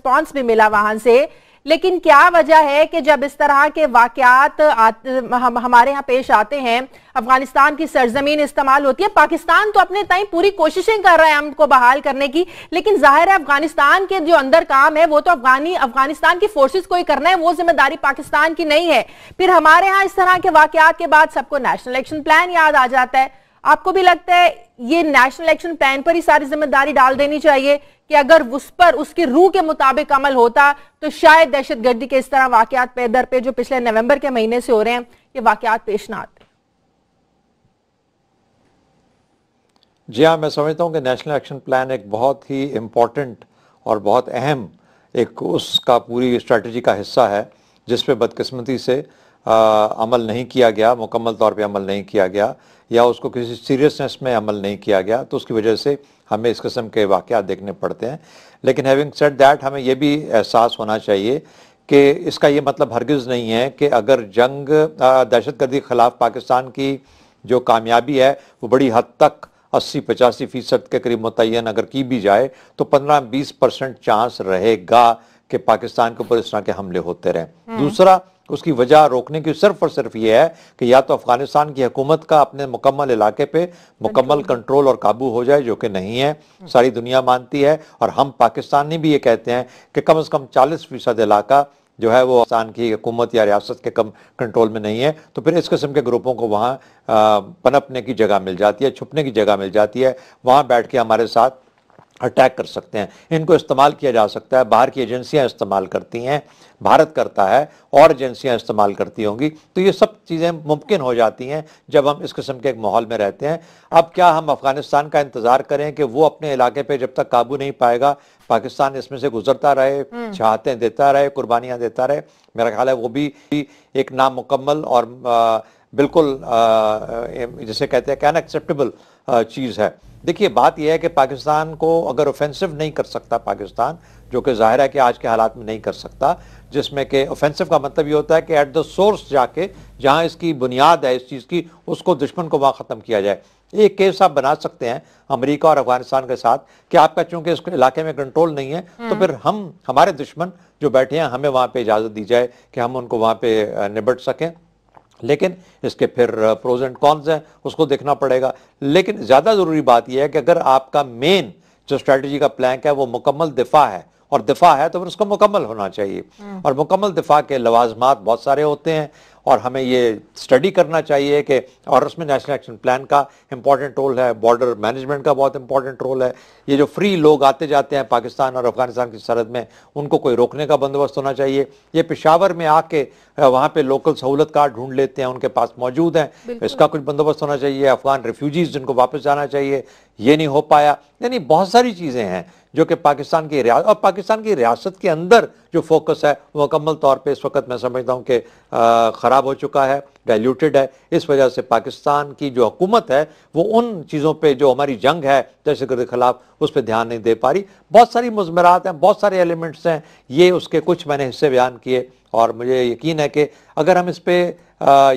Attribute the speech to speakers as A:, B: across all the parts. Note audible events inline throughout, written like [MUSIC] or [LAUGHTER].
A: Response بھی ملا وہاں سے لیکن کیا وجہ ہے کہ جب اس طرح کے واقعات ہمارے ہاں پیش آتے ہیں افغانستان کی سرزمین استعمال ہوتی ہے پاکستان تو اپنے تائیں پوری کوششیں کر رہا ہے ہم کو بحال کرنے کی لیکن ظاہر ہے افغانستان کے جو اندر کام ہے وہ تو افغانی افغانستان کی فورسز کو ہی کرنا ہے وہ ذمہ داری پاکستان کی نہیں ہے پھر ہمارے ہاں اس طرح کے واقعات کے بعد سب کو نیشنل ایکشن پلان یاد آ جاتا ہے آپ کو بھی لگتا ہے یہ نیشنل ایکشن پلان پر ہی ساری ذمہ داری ڈال دینی چاہیے کہ اگر اس پر اس کی روح کے مطابق عمل ہوتا تو شاید دہشت گردی کے اس طرح واقعات پہ در پہ جو پچھلے نومبر کے مہینے سے ہو رہے ہیں یہ واقعات پیش نہ آتے
B: جی ہاں میں سمجھتا ہوں کہ نیشنل ایکشن پلان ایک بہت ہی امپورٹنٹ اور بہت اہم ایک اس کا پوری اسٹریٹجی کا حصہ ہے جس پہ بدقسمتی سے عمل نہیں کیا گیا مکمل طور پہ عمل نہیں کیا گیا یا اس کو کسی سیریسنس میں عمل نہیں کیا گیا تو اس کی وجہ سے ہمیں اس قسم کے واقعات دیکھنے پڑتے ہیں لیکن ہیونگ سیٹ دیٹ ہمیں یہ بھی احساس ہونا چاہیے کہ اس کا یہ مطلب ہرگز نہیں ہے کہ اگر جنگ دہشت گردی خلاف پاکستان کی جو کامیابی ہے وہ بڑی حد تک اسی پچاسی فیصد کے قریب متعین اگر کی بھی جائے تو پندرہ بیس پرسنٹ چانس رہے گا کہ پاکستان کے اوپر اس طرح کے حملے ہوتے رہیں دوسرا اس کی وجہ روکنے کی صرف اور صرف یہ ہے کہ یا تو افغانستان کی حکومت کا اپنے مکمل علاقے پہ مکمل کنٹرول اور قابو ہو جائے جو کہ نہیں ہے ساری دنیا مانتی ہے اور ہم پاکستان نہیں بھی یہ کہتے ہیں کہ کم از کم چالیس فیصد علاقہ جو ہے وہ افغانستان کی حکومت یا ریاست کے کم کنٹرول میں نہیں ہے تو پھر اس قسم کے گروپوں کو وہاں پنپنے کی جگہ مل جاتی ہے چھپنے کی جگہ مل جاتی ہے وہاں بیٹھ کے ہمارے ساتھ اٹیک کر سکتے ہیں ان کو استعمال کیا جا سکتا ہے باہر کی ایجنسیاں استعمال کرتی ہیں بھارت کرتا ہے اور ایجنسیاں استعمال کرتی ہوں گی تو یہ سب چیزیں ممکن ہو جاتی ہیں جب ہم اس قسم کے ایک ماحول میں رہتے ہیں اب کیا ہم افغانستان کا انتظار کریں کہ وہ اپنے علاقے پہ جب تک قابو نہیں پائے گا پاکستان اس میں سے گزرتا رہے چاہتے دیتا رہے قربانیاں دیتا رہے میرا خیال ہے وہ بھی ایک نامکمل اور بالکل جسے کہتے ہیں کہ انیکسیپٹیبل چیز ہے دیکھیے بات یہ ہے کہ پاکستان کو اگر اوفینسو نہیں کر سکتا پاکستان جو کہ ظاہر ہے کہ آج کے حالات میں نہیں کر سکتا جس میں کہ اوفینسو کا مطلب یہ ہوتا ہے کہ ایٹ دا سورس جا کے جہاں اس کی بنیاد ہے اس چیز کی اس کو دشمن کو وہاں ختم کیا جائے ایک کیس آپ بنا سکتے ہیں امریکہ اور افغانستان کے ساتھ کہ آپ کا چونکہ اس علاقے میں کنٹرول نہیں ہے تو پھر ہم ہمارے دشمن جو بیٹھے ہیں ہمیں وہاں پہ اجازت دی جائے کہ ہم ان کو وہاں پہ نبٹ سکیں لیکن اس کے پھر پروز اینڈ کونز ہیں اس کو دیکھنا پڑے گا لیکن زیادہ ضروری بات یہ ہے کہ اگر آپ کا مین جو اسٹریٹجی کا پلانک ہے وہ مکمل دفاع ہے اور دفاع ہے تو پھر اس کو مکمل ہونا چاہیے اور مکمل دفاع کے لوازمات بہت سارے ہوتے ہیں اور ہمیں یہ اسٹڈی کرنا چاہیے کہ اور اس میں نیشنل ایکشن پلان کا امپورٹنٹ رول ہے بارڈر مینجمنٹ کا بہت امپورٹنٹ رول ہے یہ جو فری لوگ آتے جاتے ہیں پاکستان اور افغانستان کی سرحد میں ان کو کوئی روکنے کا بندوبست ہونا چاہیے یہ پشاور میں آ کے وہاں پہ لوکل سہولت کارڈ ڈھونڈ لیتے ہیں ان کے پاس موجود ہیں اس کا کچھ بندوبست ہونا چاہیے افغان ریفیوجیز جن کو واپس جانا چاہیے یہ نہیں ہو پایا یعنی بہت ساری چیزیں ہیں جو کہ پاکستان کی ریاست اور پاکستان کی ریاست کے اندر جو فوکس ہے وہ مکمل طور پہ اس وقت میں سمجھتا ہوں کہ خراب ہو چکا ہے ڈائلیوٹیڈ ہے اس وجہ سے پاکستان کی جو حکومت ہے وہ ان چیزوں پہ جو ہماری جنگ ہے دہشت گرد خلاف اس پہ دھیان نہیں دے پا رہی بہت ساری مضمرات ہیں بہت سارے ایلیمنٹس ہیں یہ اس کے کچھ میں نے حصے بیان کیے اور مجھے یقین ہے کہ اگر ہم اس پہ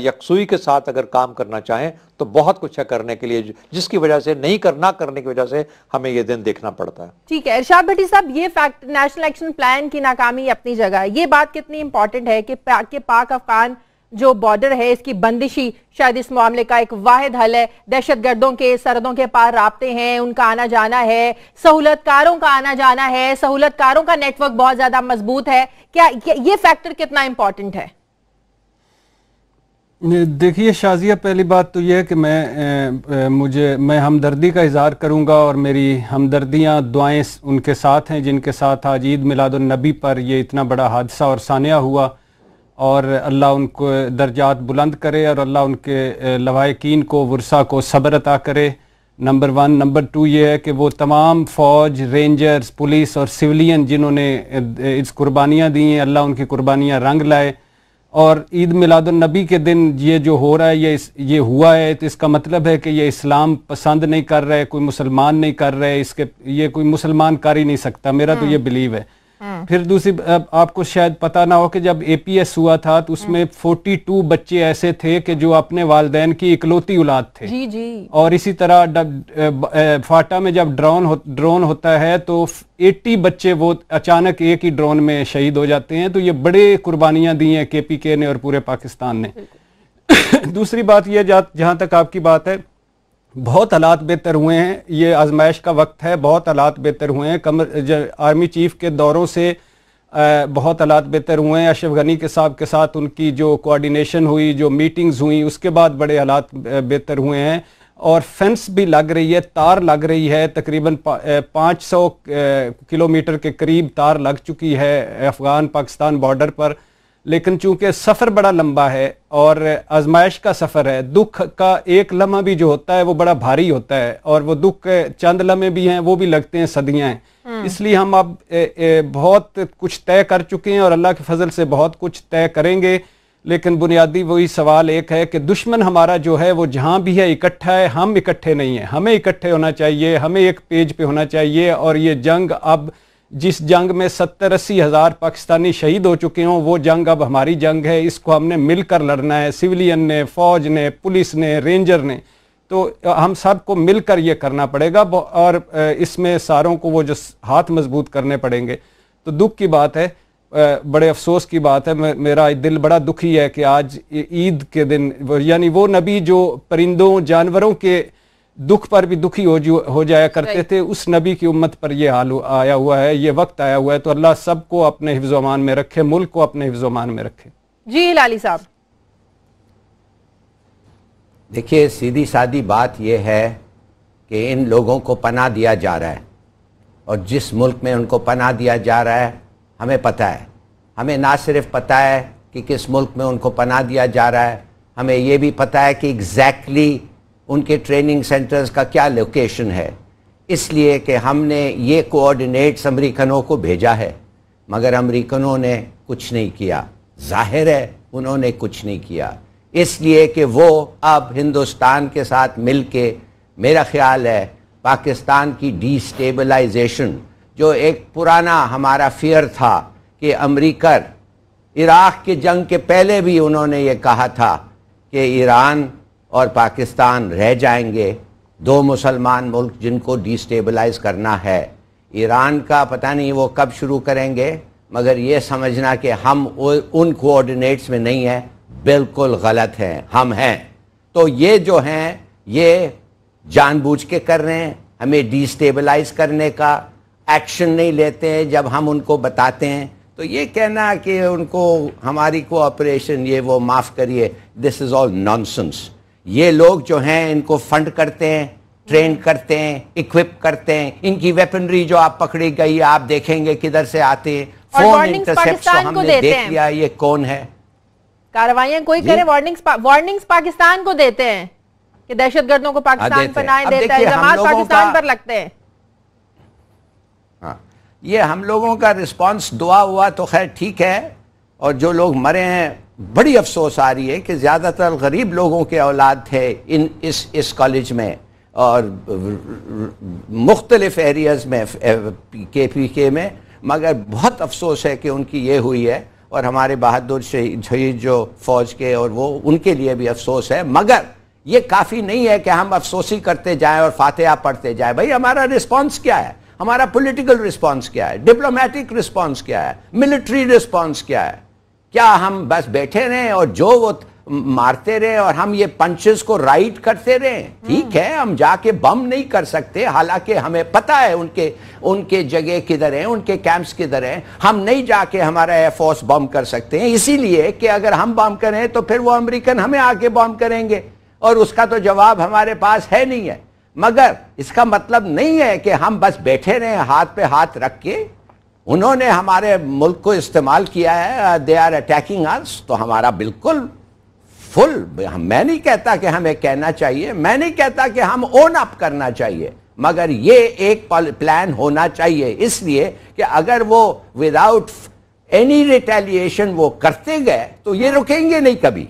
B: یکسوئی کے ساتھ اگر کام کرنا چاہیں تو بہت کچھ ہے کرنے کے لیے جس کی وجہ سے نہیں کرنا کرنے کی وجہ سے ہمیں یہ دن دیکھنا پڑتا ہے
A: ٹھیک ہے ارشاد بھٹی صاحب یہ نیشنل ایکشن پلان کی ناکامی اپنی جگہ ہے یہ بات کتنی امپورٹنٹ ہے کہ پاک افغان جو بارڈر ہے اس کی بندشی شاید اس معاملے کا ایک واحد حل ہے دہشت گردوں کے سردوں کے پار رابطے ہیں ان کا آنا جانا ہے سہولت کاروں کا آنا جانا ہے سہولت کاروں کا نیٹ ورک بہت زیادہ مضبوط ہے کیا یہ فیکٹر کتنا امپورٹنٹ ہے
C: دیکھیے شازیہ پہلی بات تو یہ ہے کہ میں مجھے میں ہمدردی کا اظہار کروں گا اور میری ہمدردیاں دعائیں ان کے ساتھ ہیں جن کے ساتھ عید میلاد النبی پر یہ اتنا بڑا حادثہ اور سانیہ ہوا اور اللہ ان کو درجات بلند کرے اور اللہ ان کے لواحقین کو ورثہ کو صبر عطا کرے نمبر ون نمبر ٹو یہ ہے کہ وہ تمام فوج رینجرز پولیس اور سولین جنہوں نے اس قربانیاں دی ہیں اللہ ان کی قربانیاں رنگ لائے اور عید میلاد النبی کے دن یہ جو ہو رہا ہے یہ اس یہ ہوا ہے تو اس کا مطلب ہے کہ یہ اسلام پسند نہیں کر رہے کوئی مسلمان نہیں کر رہے اس کے یہ کوئی مسلمان کر ہی نہیں سکتا میرا تو ہاں۔ یہ بلیو ہے ہاں۔ پھر دوسری آپ کو شاید پتا نہ ہو کہ جب اے پی ایس ہوا تھا تو اس ہاں۔ میں فورٹی ٹو بچے ایسے تھے کہ جو اپنے والدین کی اکلوتی اولاد تھے جی، جی۔ اور اسی طرح فاٹا میں جب ڈرون ہوتا ہے تو ایٹی بچے وہ اچانک ایک ہی ڈرون میں شہید ہو جاتے ہیں تو یہ بڑے قربانیاں دی ہیں کے پی کے نے اور پورے پاکستان نے [COUGHS] دوسری بات یہ جہاں تک آپ کی بات ہے بہت حالات بہتر ہوئے ہیں یہ آزمائش کا وقت ہے بہت حالات بہتر ہوئے ہیں آرمی چیف کے دوروں سے بہت حالات بہتر ہوئے ہیں اشرف غنی کے صاحب کے ساتھ ان کی جو کوارڈینیشن ہوئی جو میٹنگز ہوئیں اس کے بعد بڑے حالات بہتر ہوئے ہیں اور فینس بھی لگ رہی ہے تار لگ رہی ہے تقریباً پانچ سو کلومیٹر کے قریب تار لگ چکی ہے افغان پاکستان بارڈر پر لیکن چونکہ سفر بڑا لمبا ہے اور آزمائش کا سفر ہے دکھ کا ایک لمحہ بھی جو ہوتا ہے وہ بڑا بھاری ہوتا ہے اور وہ دکھ چند لمحے بھی ہیں وہ بھی لگتے ہیں صدیاں ہیں ہاں۔ اس لیے ہم اب بہت کچھ طے کر چکے ہیں اور اللہ کے فضل سے بہت کچھ طے کریں گے لیکن بنیادی وہی سوال ایک ہے کہ دشمن ہمارا جو ہے وہ جہاں بھی ہے اکٹھا ہے ہم اکٹھے نہیں ہیں ہمیں اکٹھے ہونا چاہیے ہمیں ایک پیج پہ ہونا چاہیے اور یہ جنگ اب جس جنگ میں ستر اسی ہزار پاکستانی شہید ہو چکے ہوں وہ جنگ اب ہماری جنگ ہے اس کو ہم نے مل کر لڑنا ہے سیولین نے فوج نے پولیس نے رینجر نے تو ہم سب کو مل کر یہ کرنا پڑے گا اور اس میں ساروں کو وہ جو ہاتھ مضبوط کرنے پڑیں گے تو دکھ کی بات ہے بڑے افسوس کی بات ہے میرا دل بڑا دکھی ہے کہ آج عید کے دن یعنی وہ نبی جو پرندوں جانوروں کے دکھ پر بھی دکھی ہو جایا کرتے تھے اس نبی کی امت پر یہ حال آیا ہوا ہے یہ وقت آیا ہوا ہے تو اللہ سب کو اپنے حفظ و امان میں رکھے ملک کو اپنے حفظ و امان میں رکھے
A: جی لالی صاحب
C: دیکھیے سیدھی سادی بات یہ ہے کہ ان
D: لوگوں کو پناہ دیا جا رہا ہے اور جس ملک میں ان کو پناہ دیا جا رہا ہے ہمیں پتہ ہے ہمیں نہ صرف پتہ ہے کہ کس ملک میں ان کو پناہ دیا جا رہا ہے ہمیں یہ بھی پتہ ہے کہ ایگزیکٹلی exactly ان کے ٹریننگ سینٹرز کا کیا لوکیشن ہے اس لیے کہ ہم نے یہ کوآڈینیٹس امریکنوں کو بھیجا ہے مگر امریکنوں نے کچھ نہیں کیا ظاہر ہے انہوں نے کچھ نہیں کیا اس لیے کہ وہ اب ہندوستان کے ساتھ مل کے میرا خیال ہے پاکستان کی ڈی سٹیبلائزیشن جو ایک پرانا ہمارا فیئر تھا کہ امریکر عراق کے جنگ کے پہلے بھی انہوں نے یہ کہا تھا کہ ایران اور پاکستان رہ جائیں گے دو مسلمان ملک جن کو ڈی سٹیبلائز کرنا ہے ایران کا پتہ نہیں وہ کب شروع کریں گے مگر یہ سمجھنا کہ ہم ان کوآڈینیٹس میں نہیں ہیں بالکل غلط ہیں ہم ہیں تو یہ جو ہیں یہ جان بوجھ کے کر رہے ہیں ہمیں ڈی سٹیبلائز کرنے کا ایکشن نہیں لیتے ہیں جب ہم ان کو بتاتے ہیں تو یہ کہنا کہ ان کو ہماری کوآپریشن یہ وہ معاف کریے دس از آل نان سنس یہ لوگ جو ہیں ان کو فنڈ کرتے ہیں ٹرین کرتے ہیں اکوپ کرتے ہیں ان کی ویپنری جو آپ پکڑی گئی آپ دیکھیں گے کدھر سے آتے ہیں فون انٹرسپٹ ہم نے دیکھ لیا یہ کون ہے
A: کاروائیاں کوئی جی؟ کرے وارننگز پاکستان کو دیتے ہیں کہ دہشت گردوں کو ہاں، پاکستان پر لگتے ہیں
D: ہاں، یہ ہم لوگوں کا رسپانس دعا ہوا تو خیر ٹھیک ہے اور جو لوگ مرے ہیں بڑی افسوس آ رہی ہے کہ زیادہ تر غریب لوگوں کے اولاد تھے ان اس اس کالج میں اور مختلف ایریاز میں کے پی کے میں مگر بہت افسوس ہے کہ ان کی یہ ہوئی ہے اور ہمارے بہادر شہید جو فوج کے اور وہ ان کے لیے بھی افسوس ہے مگر یہ کافی نہیں ہے کہ ہم افسوسی کرتے جائیں اور فاتحہ پڑھتے جائیں بھائی ہمارا رسپانس کیا ہے ہمارا پولیٹیکل رسپانس کیا ہے ڈپلومیٹک رسپانس کیا ہے ملٹری رسپانس کیا ہے کیا ہم بس بیٹھے رہیں اور جو وہ مارتے رہے اور ہم یہ پنچز کو رائٹ کرتے رہے ٹھیک ہے ہم جا کے بم نہیں کر سکتے حالانکہ ہمیں پتا ہے ان کے ان کے جگہ کدھر ہیں ان کے کیمپس کدھر ہیں ہم نہیں جا کے ہمارا ایئر فورس بم کر سکتے ہیں اسی لیے کہ اگر ہم بم کریں تو پھر وہ امریکن ہمیں آ کے بم کریں گے اور اس کا تو جواب ہمارے پاس ہے نہیں ہے مگر اس کا مطلب نہیں ہے کہ ہم بس بیٹھے رہیں ہاتھ پہ ہاتھ رکھ کے انہوں نے ہمارے ملک کو استعمال کیا ہے دے آر اٹیکنگ آس تو ہمارا بالکل فل میں نہیں کہتا کہ ہمیں کہنا چاہیے میں نہیں کہتا کہ ہم اون اپ کرنا چاہیے مگر یہ ایک پلان ہونا چاہیے اس لیے کہ اگر وہ وداؤٹ اینی ریٹیلیشن وہ کرتے گئے تو یہ رکیں گے نہیں کبھی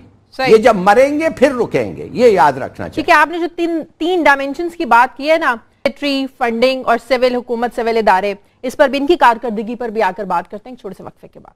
D: یہ جب مریں گے پھر رکیں گے یہ یاد رکھنا چاہیے
A: آپ نے جو تین تین ڈائمینشن کی بات کی ہے نا فنڈنگ اور سول حکومت سول ادارے اس پر بھی ان کی کارکردگی پر بھی آ کر بات کرتے ہیں سے وقفے کے بعد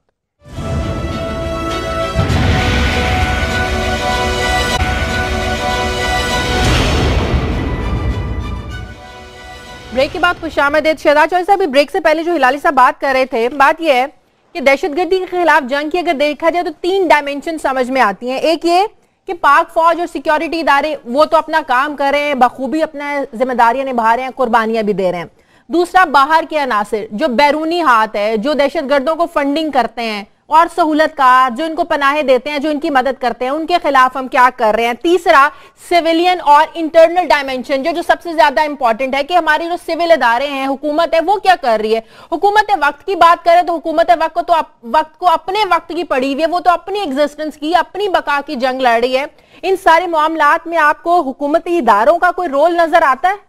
A: بریک کے بعد خوش چوہی صاحب بریک سے پہلے جو ہلالی صاحب بات کر رہے تھے بات یہ ہے کہ دہشت گردی کے خلاف جنگ کی اگر دیکھا جائے تو تین ڈائمینشن سمجھ میں آتی ہیں ایک یہ کہ پاک فوج اور سیکیورٹی ادارے وہ تو اپنا کام کر رہے ہیں بخوبی اپنا ذمہ داریاں نبھا رہے ہیں قربانیاں بھی دے رہے ہیں دوسرا باہر کے عناصر جو بیرونی ہاتھ ہے جو دہشت گردوں کو فنڈنگ کرتے ہیں اور سہولت کا جو ان کو پناہیں دیتے ہیں جو ان کی مدد کرتے ہیں ان کے خلاف ہم کیا کر رہے ہیں تیسرا سیویلین اور انٹرنل ڈائمینشن جو جو سب سے زیادہ امپورٹنٹ ہے کہ ہماری جو سول ادارے ہیں حکومت ہے وہ کیا کر رہی ہے حکومت وقت کی بات کریں تو حکومت وقت وقت کو اپنے وقت کی پڑی ہوئی ہے وہ تو اپنی ایگزسٹنس کی اپنی بقا کی جنگ لڑ رہی ہے ان سارے معاملات میں آپ کو حکومتی اداروں کا کوئی رول نظر آتا ہے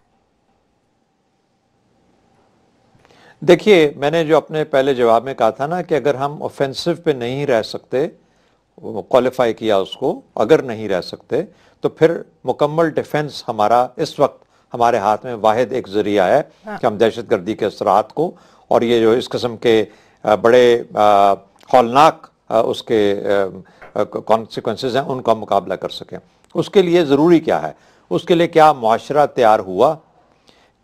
B: دیکھیے میں نے جو اپنے پہلے جواب میں کہا تھا نا کہ اگر ہم اوفینسو پہ نہیں رہ سکتے کوالیفائی کیا اس کو اگر نہیں رہ سکتے تو پھر مکمل ڈیفنس ہمارا اس وقت ہمارے ہاتھ میں واحد ایک ذریعہ ہے ہاں۔ کہ ہم دہشت گردی کے اثرات کو اور یہ جو اس قسم کے بڑے ہولناک اس کے کانسیکوینسز ہیں ان کا مقابلہ کر سکیں اس کے لیے ضروری کیا ہے اس کے لیے کیا معاشرہ تیار ہوا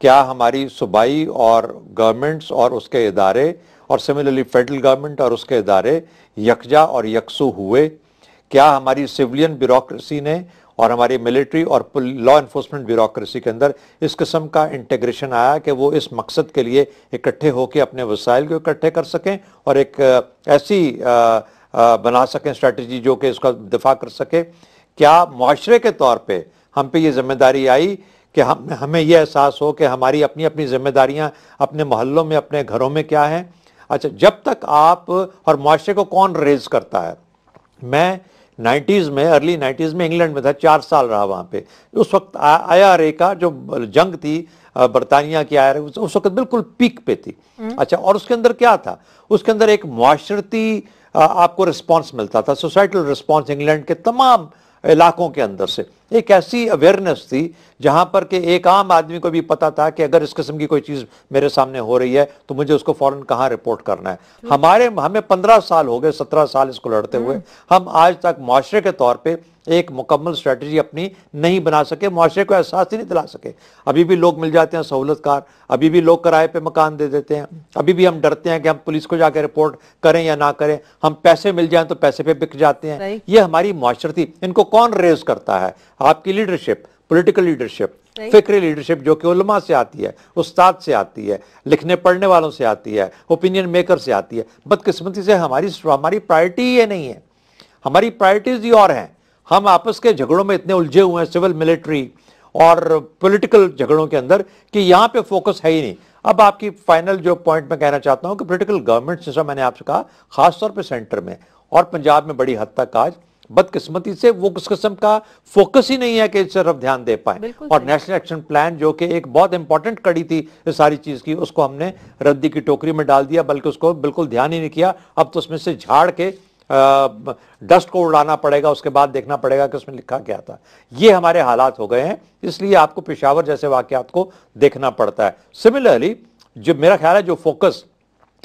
B: کیا ہماری صوبائی اور گورنمنٹس اور اس کے ادارے اور سملرلی فیڈرل گورنمنٹ اور اس کے ادارے یکجا اور یکسو ہوئے کیا ہماری سولین بیوروکریسی نے اور ہماری ملٹری اور لا انفورسمنٹ بیوروکریسی کے اندر اس قسم کا انٹیگریشن آیا کہ وہ اس مقصد کے لیے اکٹھے ہو کے اپنے وسائل کو اکٹھے کر سکیں اور ایک ایسی بنا سکیں اسٹریٹجی جو کہ اس کا دفاع کر سکے کیا معاشرے کے طور پہ ہم پہ یہ ذمہ داری آئی کہ ہم ہمیں یہ احساس ہو کہ ہماری اپنی اپنی ذمہ داریاں اپنے محلوں میں اپنے گھروں میں کیا ہیں اچھا جب تک آپ اور معاشرے کو کون ریز کرتا ہے میں نائنٹیز میں ارلی نائنٹیز میں انگلینڈ میں تھا چار سال رہا وہاں پہ اس وقت آیا رے کا جو جنگ تھی برطانیہ کی آیا اس وقت بالکل پیک پہ تھی اچھا اور اس کے اندر کیا تھا اس کے اندر ایک معاشرتی آپ کو رسپانس ملتا تھا سوسائٹل رسپانس انگلینڈ کے تمام علاقوں کے اندر سے ایک ایسی اویئرنیس تھی جہاں پر کہ ایک عام آدمی کو بھی پتا تھا کہ اگر اس قسم کی کوئی چیز میرے سامنے ہو رہی ہے تو مجھے اس کو فوراً کہاں رپورٹ کرنا ہے ہمارے ہمیں پندرہ سال ہو گئے سترہ سال اس کو لڑتے ہوئے ہم آج تک معاشرے کے طور پہ ایک مکمل اسٹریٹجی اپنی نہیں بنا سکے معاشرے کو احساس ہی نہیں دلا سکے ابھی بھی لوگ مل جاتے ہیں سہولت کار ابھی بھی لوگ کرائے پہ مکان دے دیتے ہیں ابھی بھی ہم ڈرتے ہیں کہ ہم پولیس کو جا کے رپورٹ کریں یا نہ کریں ہم پیسے مل جائیں تو پیسے پہ بک جاتے ہیں یہ ہماری معاشرتی ان کو کون ریز کرتا ہے آپ کی لیڈرشپ پولیٹیکل لیڈرشپ فکری لیڈرشپ جو کہ علماء سے آتی ہے استاد سے آتی ہے لکھنے پڑھنے والوں سے آتی ہے اوپینین میکر سے آتی ہے بدقسمتی سے ہماری ہماری پرائرٹی یہ نہیں ہے ہماری پرائرٹیز یہ اور ہیں ہم آپس کے جھگڑوں میں اتنے الجھے ہوئے ہیں سول ملٹری اور پولیٹیکل جھگڑوں کے اندر کہ یہاں پہ فوکس ہے ہی نہیں اب آپ کی فائنل جو پوائنٹ میں کہنا چاہتا ہوں کہ پولیٹیکل گورنمنٹ جیسا میں نے آپ سے کہا خاص طور پہ سینٹر میں اور پنجاب میں بڑی حد تک آج بدقسمتی سے وہ کس قسم کا فوکس ہی نہیں ہے کہ اس طرف دھیان دے اور نیشنل ایکشن پلان جو کہ ایک بہت امپورٹنٹ کڑی تھی اس ساری چیز کی اس کو ہم نے ردی کی ٹوکری میں ڈال دیا بلکہ اس کو دھیان ہی نہیں کیا اب تو اس میں سے جھاڑ کے ڈسٹ کو اڑانا پڑے گا اس کے بعد دیکھنا پڑے گا کہ اس میں لکھا کیا تھا یہ ہمارے حالات ہو گئے ہیں اس لیے آپ کو پشاور جیسے واقعات کو دیکھنا پڑتا ہے سملرلی جو میرا خیال ہے جو فوکس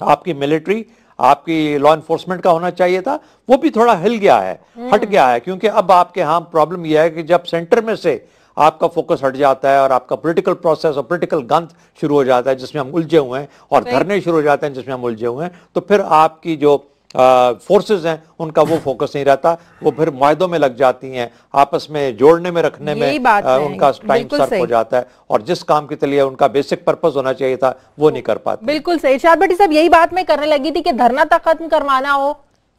B: آپ کی ملٹری آپ کی لا انفورسمنٹ کا ہونا چاہیے تھا وہ بھی تھوڑا ہل گیا ہے ہٹ گیا ہے کیونکہ اب آپ کے ہاں پرابلم یہ ہے کہ جب سینٹر میں سے آپ کا فوکس ہٹ جاتا ہے اور آپ کا پولیٹیکل پروسیس اور پولیٹیکل گند شروع ہو جاتا ہے جس میں ہم الجھے ہوئے ہیں اور دھرنے شروع ہو جاتے ہیں جس میں ہم الجھے ہوئے ہیں تو پھر آپ کی جو فورسز ہیں ان کا وہ فوکس نہیں رہتا وہ پھر معاہدوں میں لگ جاتی ہیں آپس میں جوڑنے میں رکھنے میں ان کا ٹائم سرف ہو جاتا ہے اور جس کام کے لیے ان کا بیسک پرپس ہونا چاہیے تھا وہ نہیں کر پاتے
A: بالکل صحیح ارشاد بھٹی صاحب یہی بات میں کرنے لگی تھی کہ دھرنا تک ختم کروانا ہو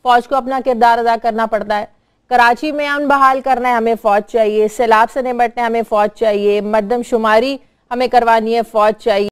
A: فوج کو اپنا کردار ادا کرنا پڑتا ہے کراچی میں امن بحال کرنا ہے ہمیں فوج چاہیے سیلاب سے نمٹنا ہے ہمیں فوج چاہیے مردم شماری ہمیں کروانی ہے فوج چاہیے